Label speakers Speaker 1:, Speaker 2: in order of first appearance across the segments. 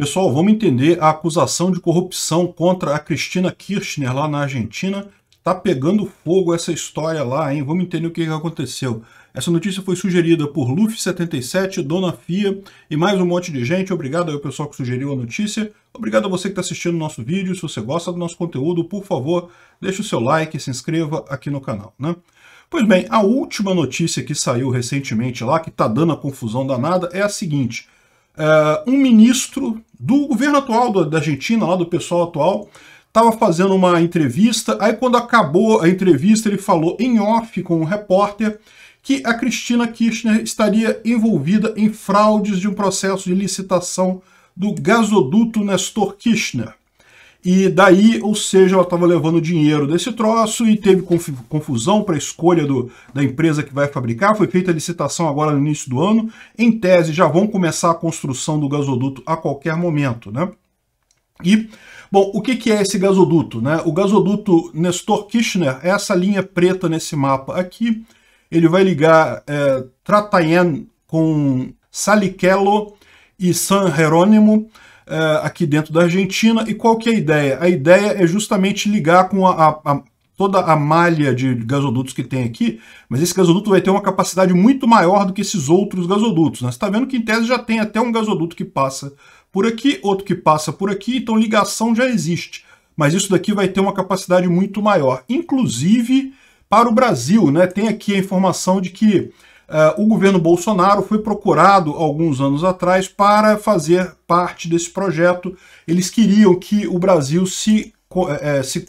Speaker 1: Pessoal, vamos entender a acusação de corrupção contra a Cristina Kirchner lá na Argentina. Tá pegando fogo essa história lá, hein? Vamos entender o que aconteceu. Essa notícia foi sugerida por Luffy77, Dona Fia e mais um monte de gente. Obrigado ao pessoal que sugeriu a notícia. Obrigado a você que está assistindo o nosso vídeo. Se você gosta do nosso conteúdo, por favor, deixe o seu like e se inscreva aqui no canal. Né? Pois bem, a última notícia que saiu recentemente lá, que está dando a confusão danada, é a seguinte uh, um ministro do governo atual do, da Argentina, lá do pessoal atual, estava fazendo uma entrevista. Aí, quando acabou a entrevista, ele falou em off com um repórter que a Cristina Kirchner estaria envolvida em fraudes de um processo de licitação do gasoduto Nestor Kirchner. E daí, ou seja, ela estava levando dinheiro desse troço e teve confusão para a escolha do, da empresa que vai fabricar. Foi feita a licitação agora no início do ano. Em tese, já vão começar a construção do gasoduto a qualquer momento, né? E, bom, o que, que é esse gasoduto? Né? O gasoduto Nestor Kirchner é essa linha preta nesse mapa aqui. Ele vai ligar é, Tratayen com Salichello e San Jerônimo uh, aqui dentro da Argentina. E qual que é a ideia? A ideia é justamente ligar com a, a, a toda a malha de gasodutos que tem aqui, mas esse gasoduto vai ter uma capacidade muito maior do que esses outros gasodutos. Né? Você está vendo que em tese já tem até um gasoduto que passa por aqui, outro que passa por aqui, então ligação já existe. Mas isso daqui vai ter uma capacidade muito maior, inclusive para o Brasil. Né? Tem aqui a informação de que eh, o governo Bolsonaro foi procurado alguns anos atrás para fazer parte desse projeto. Eles queriam que o Brasil se, eh, eh, se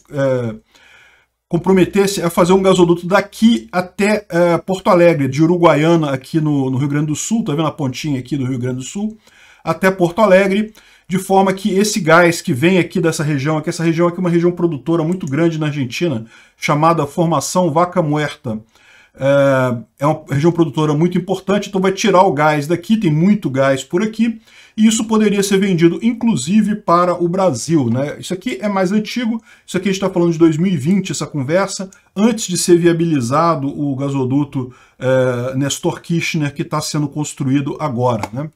Speaker 1: comprometesse a fazer um gasoduto daqui até Porto Alegre, de Uruguaiana, aqui no, no, Rio Grande do Sul, tá vendo a pontinha aqui do Rio Grande do Sul, até Porto Alegre, de forma que esse gás que vem aqui dessa região, que essa região aqui é uma região produtora muito grande na Argentina, chamada Formação Vaca Muerta, é, é uma região produtora muito importante, então vai tirar o gás daqui, tem muito gás por aqui, e isso poderia ser vendido inclusive para o Brasil. Né? Isso aqui é mais antigo, isso aqui a gente está falando de 2020, essa conversa, antes de ser viabilizado o gasoduto é, Nestor Kirchner que está sendo construído agora. Né?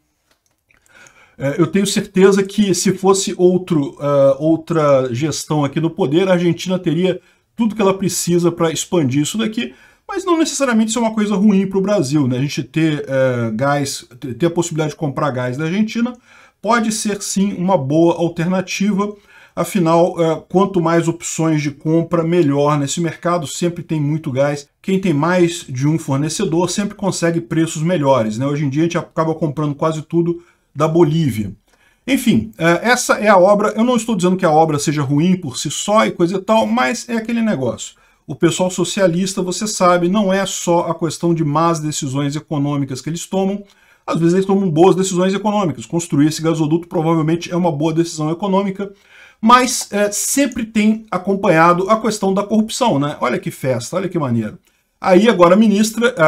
Speaker 1: É, eu tenho certeza que se fosse outro, uh, outra gestão aqui no poder, a Argentina teria tudo que ela precisa para expandir isso daqui, mas não necessariamente isso é uma coisa ruim para o Brasil, né? A gente ter é, gás, ter a possibilidade de comprar gás da Argentina pode ser sim uma boa alternativa. Afinal, é, quanto mais opções de compra, melhor. Nesse mercado sempre tem muito gás. Quem tem mais de um fornecedor sempre consegue preços melhores. Né? Hoje em dia a gente acaba comprando quase tudo da Bolívia. Enfim, é, essa é a obra. Eu não estou dizendo que a obra seja ruim por si só e coisa e tal, mas é aquele negócio o pessoal socialista, você sabe, não é só a questão de más decisões econômicas que eles tomam, às vezes eles tomam boas decisões econômicas. Construir esse gasoduto provavelmente é uma boa decisão econômica, mas é, sempre tem acompanhado a questão da corrupção, né? Olha que festa, olha que maneiro. Aí agora a ministra, a,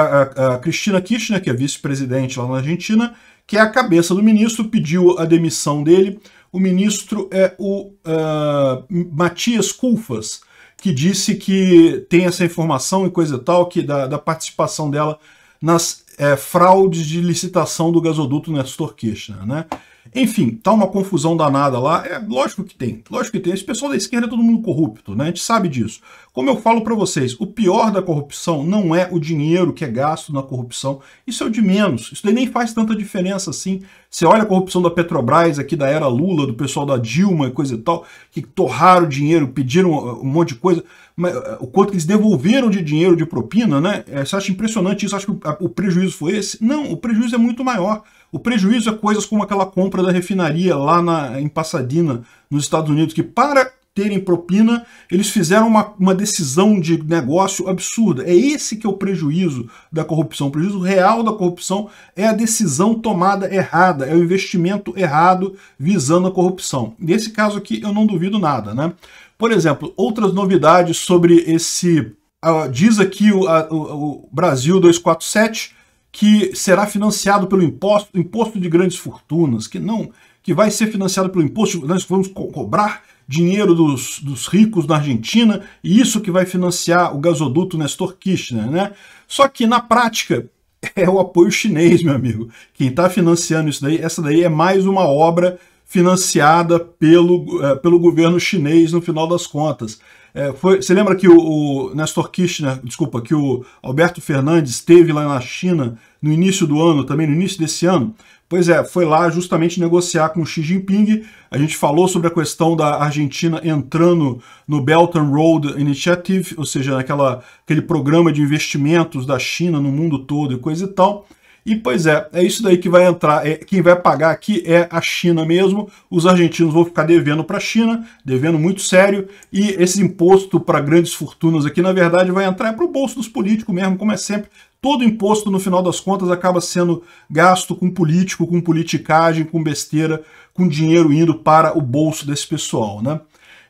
Speaker 1: a, a Cristina Kirchner, que é vice-presidente lá na Argentina, que é a cabeça do ministro, pediu a demissão dele. O ministro é o uh, Matias Culfas, que disse que tem essa informação e coisa e tal, que da, da participação dela nas é, fraudes de licitação do gasoduto Nestor Kirchner, né? Enfim, tá uma confusão danada lá. É lógico que tem, lógico que tem. Esse pessoal da esquerda é todo mundo corrupto, né? A gente sabe disso. Como eu falo para vocês, o pior da corrupção não é o dinheiro que é gasto na corrupção. Isso é o de menos. Isso daí nem faz tanta diferença assim. Você olha a corrupção da Petrobras aqui da era Lula, do pessoal da Dilma e coisa e tal, que torraram dinheiro, pediram um monte de coisa. Eh, o quanto eles devolveram de dinheiro de propina, né? Eh, você acha impressionante isso? Acho que o prejuízo foi esse? Não, o prejuízo é muito maior. O prejuízo é coisas como aquela compra da refinaria lá na, em Pasadena, nos Estados Unidos, que para terem propina, eles fizeram uma, uma decisão de negócio absurda. É esse que é o prejuízo da corrupção. O prejuízo real da corrupção é a decisão tomada errada, é o investimento errado visando a corrupção. Nesse caso aqui, eu não duvido nada, né? Por exemplo, outras novidades sobre esse. Uh, diz aqui o, o Brasil 247 que será financiado pelo imposto, imposto de grandes fortunas, que não que vai ser financiado pelo imposto, nós vamos co cobrar dinheiro dos, dos ricos na Argentina e isso que vai financiar o gasoduto Nestor Kirchner, né? Só que na prática é o apoio chinês, meu amigo. Quem está financiando isso daí, essa daí é mais uma obra financiada pelo, eh, pelo governo chinês no final das contas. É, foi, você lembra que o, o Nestor Kirchner, desculpa, que o Alberto Fernandes esteve lá na China no início do ano, também no início desse ano? Pois é, foi lá justamente negociar com Xi Jinping. A gente falou sobre a questão da Argentina entrando no Belt and Road Initiative, ou seja, naquela, aquele programa de investimentos da China no mundo todo e coisa e tal. E pois é, é isso daí que vai entrar. É, quem vai pagar aqui é a China mesmo. Os argentinos vão ficar devendo para a China, devendo muito sério. E esse imposto para grandes fortunas aqui, na verdade, vai entrar para o bolso dos políticos mesmo, como é sempre. Todo imposto, no final das contas, acaba sendo gasto com político, com politicagem, com besteira, com dinheiro indo para o bolso desse pessoal, né?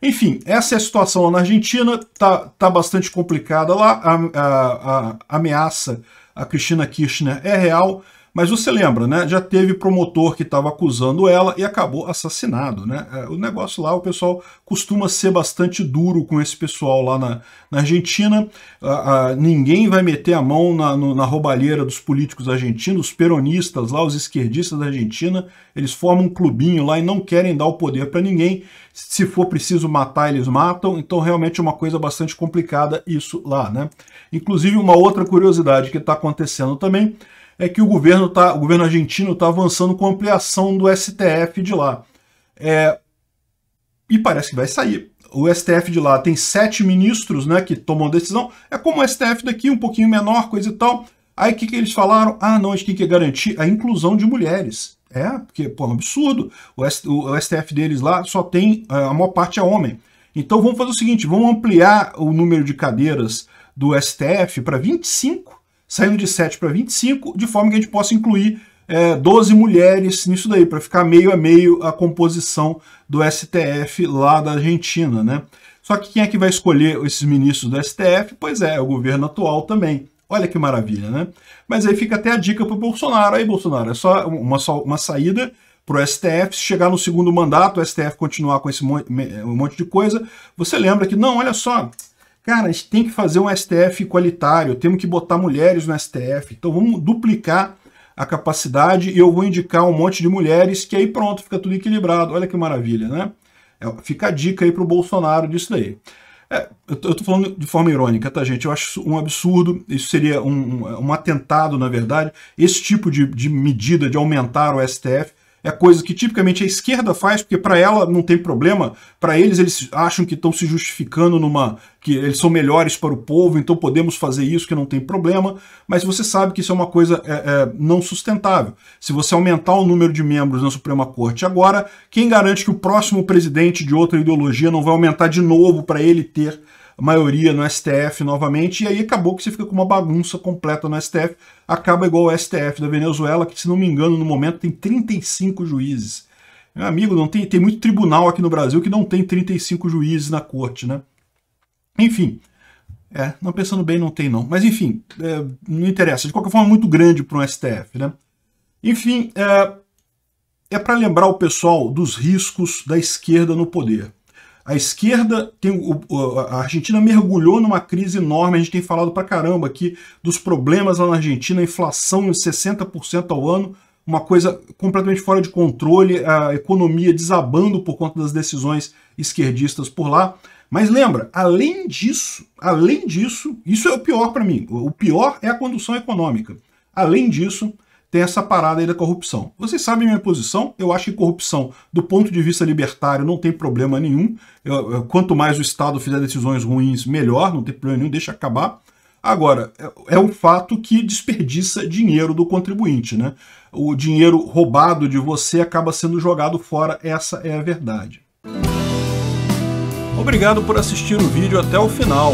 Speaker 1: Enfim, essa é a situação lá na Argentina, tá, tá bastante complicada lá, a, a, a ameaça a Cristina Kirchner é real mas você lembra, né? Já teve promotor que estava acusando ela e acabou assassinado, né? É, o negócio lá, o pessoal costuma ser bastante duro com esse pessoal lá na, na Argentina. Ah, ah, ninguém vai meter a mão na, no, na roubalheira dos políticos argentinos, os peronistas lá, os esquerdistas da Argentina. Eles formam um clubinho lá e não querem dar o poder para ninguém. Se for preciso matar, eles matam. Então, realmente é uma coisa bastante complicada isso lá, né? Inclusive, uma outra curiosidade que está acontecendo também é que o governo, tá, o governo argentino está avançando com ampliação do STF de lá. É, e parece que vai sair. O STF de lá tem sete ministros né, que tomam decisão. É como o STF daqui, um pouquinho menor, coisa e tal. Aí o que, que eles falaram? Ah, não, a gente tem que garantir é a inclusão de mulheres. É, porque pô, é um absurdo. O, S, o STF deles lá só tem, é, a maior parte é homem. Então vamos fazer o seguinte, vamos ampliar o número de cadeiras do STF para 25 saindo de 7 para 25, de forma que a gente possa incluir é, 12 mulheres nisso daí, para ficar meio a meio a composição do STF lá da Argentina. Né? Só que quem é que vai escolher esses ministros do STF? Pois é, é o governo atual também. Olha que maravilha, né? Mas aí fica até a dica para o Bolsonaro. Aí, Bolsonaro, é só uma, só uma saída para o STF. Se chegar no segundo mandato, o STF continuar com esse monte, monte de coisa, você lembra que, não, olha só, Cara, a gente tem que fazer um STF qualitário, temos que botar mulheres no STF. Então vamos duplicar a capacidade e eu vou indicar um monte de mulheres que aí pronto, fica tudo equilibrado. Olha que maravilha, né? É, fica a dica aí para o Bolsonaro disso daí. É, eu estou falando de forma irônica, tá, gente? Eu acho um absurdo, isso seria um, um, um atentado, na verdade, esse tipo de, de medida de aumentar o STF é coisa que tipicamente a esquerda faz, porque para ela não tem problema, para eles eles acham que estão se justificando numa que eles são melhores para o povo, então podemos fazer isso que não tem problema, mas você sabe que isso é uma coisa é, é, não sustentável. Se você aumentar o número de membros na Suprema Corte agora, quem garante que o próximo presidente de outra ideologia não vai aumentar de novo para ele ter maioria no STF novamente, e aí acabou que você fica com uma bagunça completa no STF, acaba igual o STF da Venezuela, que se não me engano, no momento tem 35 juízes. Meu amigo, não tem, tem muito tribunal aqui no Brasil que não tem 35 juízes na corte, né? Enfim, é, não pensando bem, não tem não. Mas enfim, é, não interessa. De qualquer forma, é muito grande para um STF, né? Enfim, é, é para lembrar o pessoal dos riscos da esquerda no poder. A esquerda tem o, a Argentina mergulhou numa crise enorme, a gente tem falado pra caramba aqui dos problemas lá na Argentina, inflação em 60% ao ano, uma coisa completamente fora de controle, a economia desabando por conta das decisões esquerdistas por lá. Mas lembra, além disso, além disso, isso é o pior para mim. O pior é a condução econômica. Além disso, tem essa parada aí da corrupção. Vocês sabem minha posição, eu acho que corrupção, do ponto de vista libertário, não tem problema nenhum. Eu, eu, quanto mais o Estado fizer decisões ruins, melhor, não tem problema nenhum, deixa acabar. Agora, é, é um fato que desperdiça dinheiro do contribuinte, né? O dinheiro roubado de você acaba sendo jogado fora, essa é a verdade. Obrigado por assistir o vídeo até o final.